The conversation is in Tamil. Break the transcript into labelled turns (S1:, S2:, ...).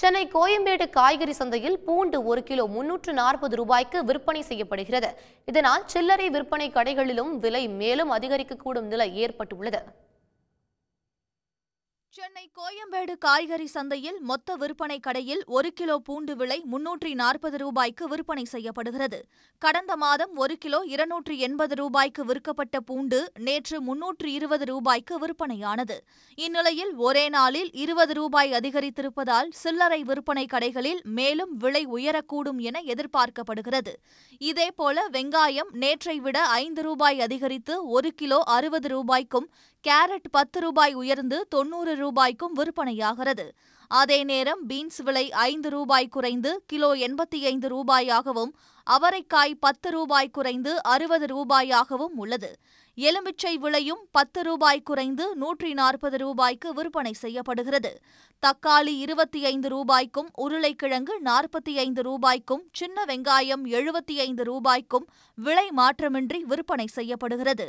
S1: சென்னை கோயம்பேடு காய்கறி சந்தையில் பூண்டு ஒரு கிலோ முன்னூற்று நாற்பது ரூபாய்க்கு விற்பனை செய்யப்படுகிறது இதனால் சில்லறை விற்பனை கடைகளிலும் விலை மேலும் அதிகரிக்கக்கூடும் நிலை ஏற்பட்டுள்ளது
S2: சென்னை கோயம்பேடு காய்கறி சந்தையில் மொத்த விற்பனை கடையில் ஒரு கிலோ பூண்டு விலை முன்னூற்றி நாற்பது ரூபாய்க்கு விற்பனை செய்யப்படுகிறது கடந்த மாதம் ஒரு கிலோ இருநூற்றி எண்பது ரூபாய்க்கு விற்கப்பட்ட பூண்டு நேற்று முன்னூற்று இருபது ரூபாய்க்கு விற்பனையானது இந்நிலையில் ஒரே நாளில் இருபது ரூபாய் அதிகரித்திருப்பதால் சில்லறை விற்பனை கடைகளில் மேலும் விலை உயரக்கூடும் என எதிர்பார்க்கப்படுகிறது இதேபோல வெங்காயம் நேற்றை விட ஐந்து ரூபாய் அதிகரித்து ஒரு கிலோ அறுபது ரூபாய்க்கும் கேரட் பத்து ரூபாய் உயர்ந்து தொன்னூறு ரூபாய்க்கும் விற்பனையாகிறது அதே நேரம் பீன்ஸ் விலை ஐந்து ரூபாய் குறைந்து கிலோ எண்பத்தி ஐந்து ரூபாயாகவும் அவரைக்காய் பத்து ரூபாய் குறைந்து அறுபது ரூபாயாகவும் உள்ளது எலுமிச்சை விலையும் பத்து ரூபாய் குறைந்து நூற்றி நாற்பது ரூபாய்க்கு விற்பனை செய்யப்படுகிறது தக்காளி இருபத்தி ஐந்து ரூபாய்க்கும் உருளைக்கிழங்கு நாற்பத்தி ஐந்து ரூபாய்க்கும் சின்ன வெங்காயம் எழுபத்தி ஐந்து ரூபாய்க்கும் விலை மாற்றமின்றி விற்பனை செய்யப்படுகிறது